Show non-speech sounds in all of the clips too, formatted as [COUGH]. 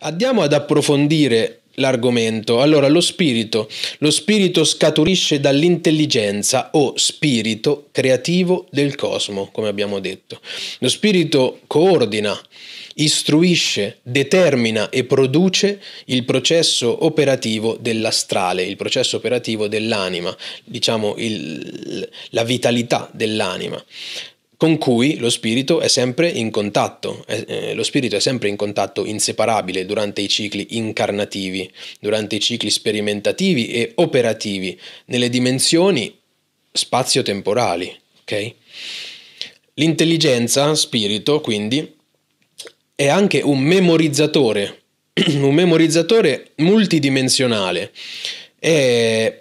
Andiamo ad approfondire l'argomento. Allora, lo spirito. Lo spirito scaturisce dall'intelligenza o spirito creativo del cosmo, come abbiamo detto. Lo spirito coordina, istruisce, determina e produce il processo operativo dell'astrale, il processo operativo dell'anima, diciamo il, la vitalità dell'anima con cui lo spirito è sempre in contatto, eh, lo spirito è sempre in contatto inseparabile durante i cicli incarnativi, durante i cicli sperimentativi e operativi, nelle dimensioni spazio-temporali. Okay? L'intelligenza, spirito, quindi, è anche un memorizzatore, [CLEARS THROAT] un memorizzatore multidimensionale, è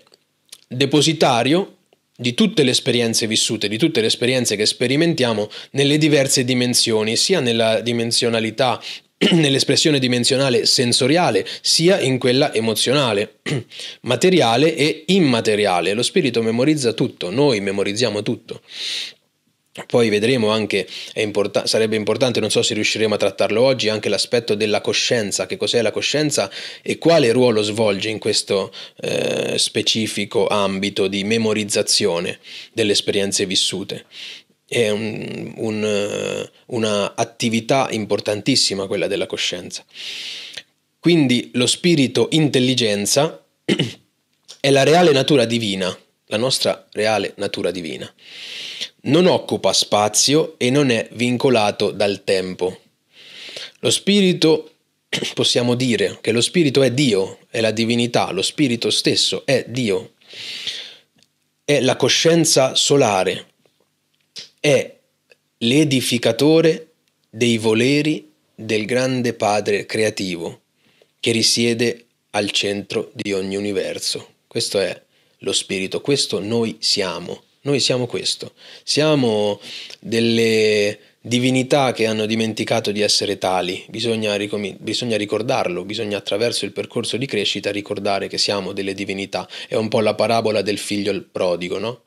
depositario di tutte le esperienze vissute, di tutte le esperienze che sperimentiamo nelle diverse dimensioni, sia nella dimensionalità, [CLEARS THROAT] nell'espressione dimensionale sensoriale, sia in quella emozionale, [CLEARS THROAT] materiale e immateriale. Lo spirito memorizza tutto, noi memorizziamo tutto. Poi vedremo anche, import- sarebbe importante, non so se riusciremo a trattarlo oggi, anche l'aspetto della coscienza, che cos'è la coscienza e quale ruolo svolge in questo eh, specifico ambito di memorizzazione delle esperienze vissute. È un, un, un'attività importantissima quella della coscienza. Quindi lo spirito intelligenza [CLEARS THROAT] è la reale natura divina la nostra reale natura divina. Non occupa spazio e non è vincolato dal tempo. Lo spirito, [CLEARS THROAT] possiamo dire che lo spirito è Dio, è la divinità, lo spirito stesso è Dio, è la coscienza solare, è l'edificatore dei voleri del grande Padre creativo che risiede al centro di ogni universo. Questo è lo spirito, questo noi siamo, noi siamo questo, siamo delle divinità che hanno dimenticato di essere tali, bisogna, ricom- bisogna, ricordarlo, bisogna attraverso il percorso di crescita ricordare che siamo delle divinità, è un po' la parabola del figlio prodigo, no?